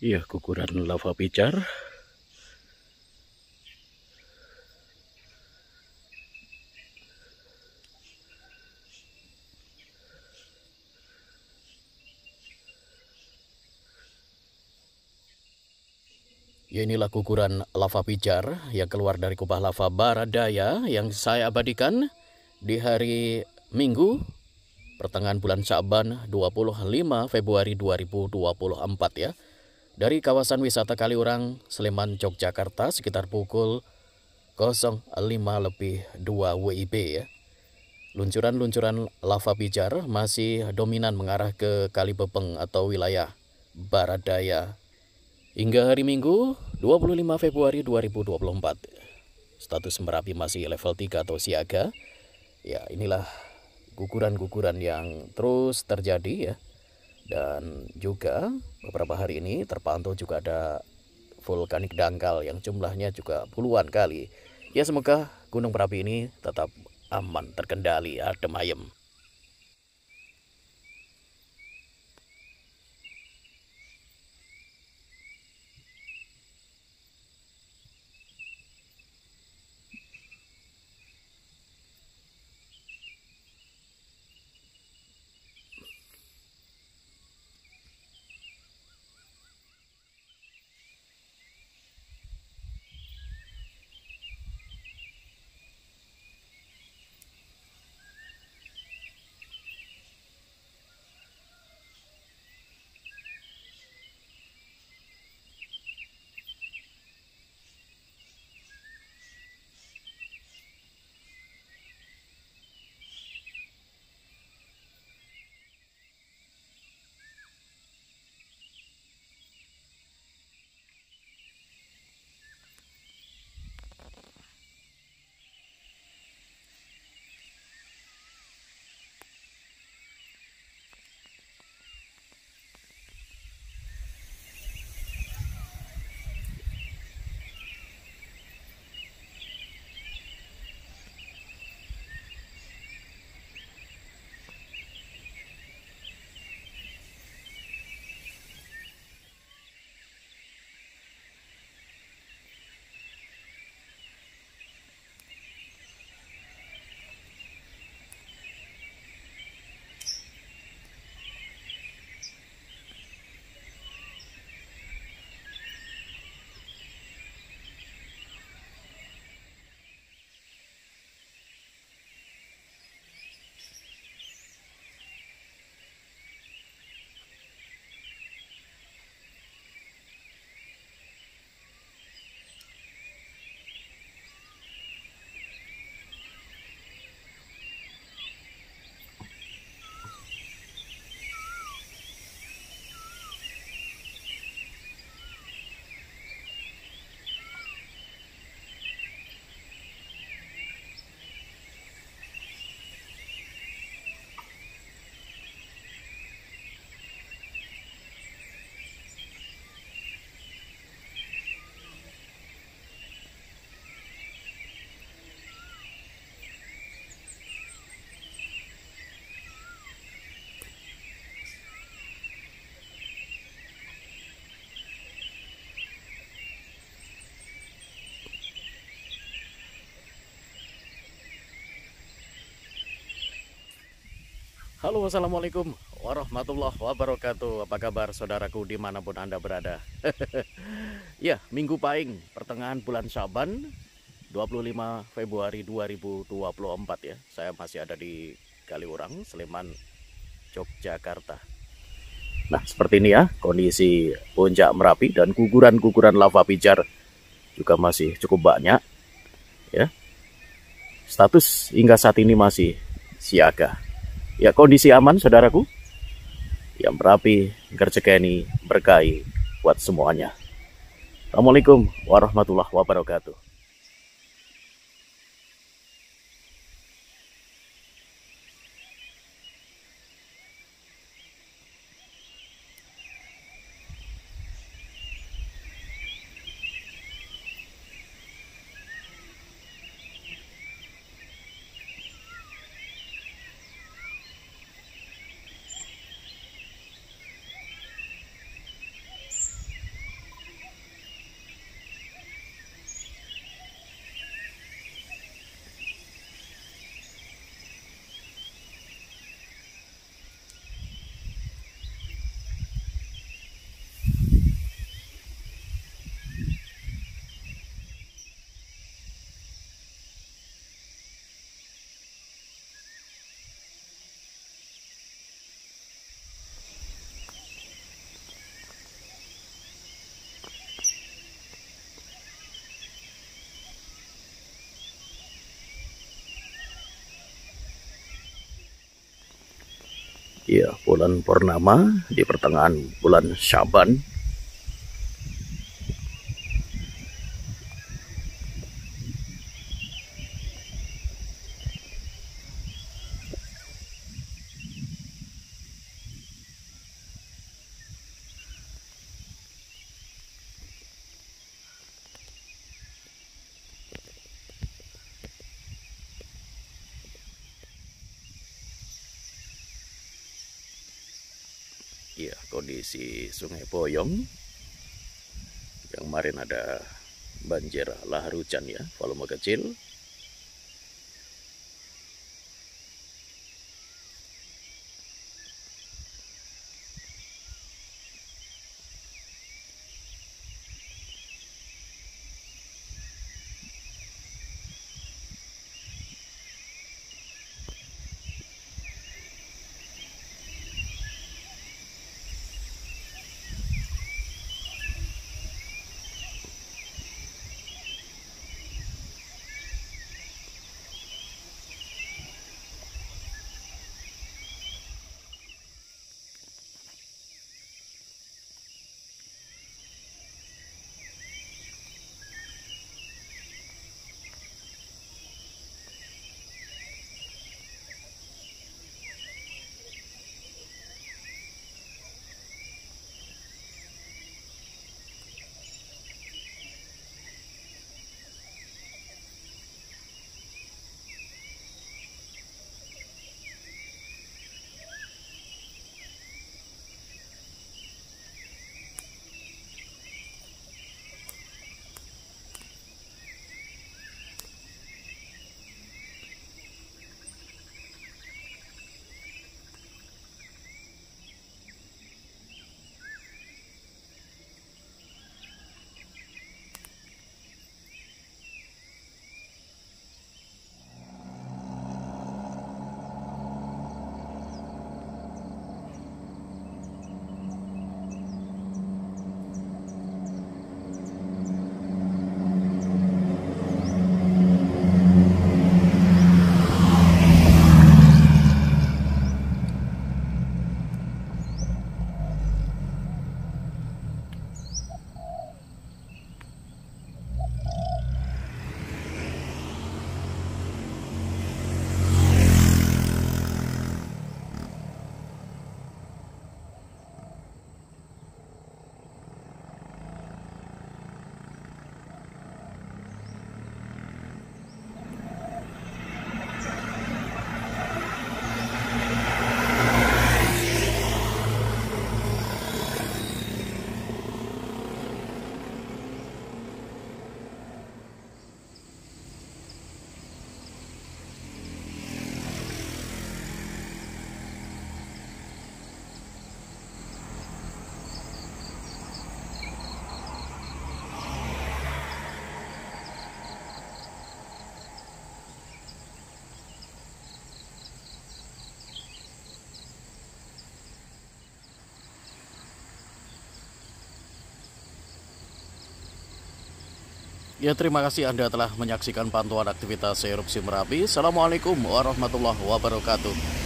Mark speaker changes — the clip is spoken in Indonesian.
Speaker 1: Iya, guguran lava pijar. Ya inilah kukuran lava pijar yang keluar dari kubah lava Baradaya yang saya abadikan di hari Minggu pertengahan bulan Saban 25 Februari 2024 ya dari kawasan wisata Kaliurang, Sleman, Yogyakarta sekitar pukul 05 lebih 2 WIB ya. Luncuran-luncuran lava pijar masih dominan mengarah ke Kali Bebeng atau wilayah barat daya. Hingga hari Minggu 25 Februari 2024. Status Merapi masih level 3 atau siaga. Ya, inilah guguran-guguran yang terus terjadi ya dan juga beberapa hari ini terpantau juga ada vulkanik dangkal yang jumlahnya juga puluhan kali. Ya semoga Gunung Merapi ini tetap aman, terkendali, adem ayem. Halo wassalamualaikum warahmatullahi wabarakatuh Apa kabar saudaraku dimanapun anda berada Ya minggu paing pertengahan bulan Syaban 25 Februari 2024 ya Saya masih ada di Kaliurang, Sleman, Yogyakarta Nah seperti ini ya kondisi puncak Merapi dan guguran-guguran lava pijar juga masih cukup banyak ya Status hingga saat ini masih siaga Ya kondisi aman saudaraku. Yang berapi, gercekeni, berkai, buat semuanya. Assalamualaikum warahmatullahi wabarakatuh. ya bulan purnama di pertengahan bulan Syaban ya kondisi Sungai Boyong yang kemarin ada banjir lahar hujan ya volume kecil Ya terima kasih Anda telah menyaksikan pantauan aktivitas erupsi Merapi. Assalamualaikum warahmatullahi wabarakatuh.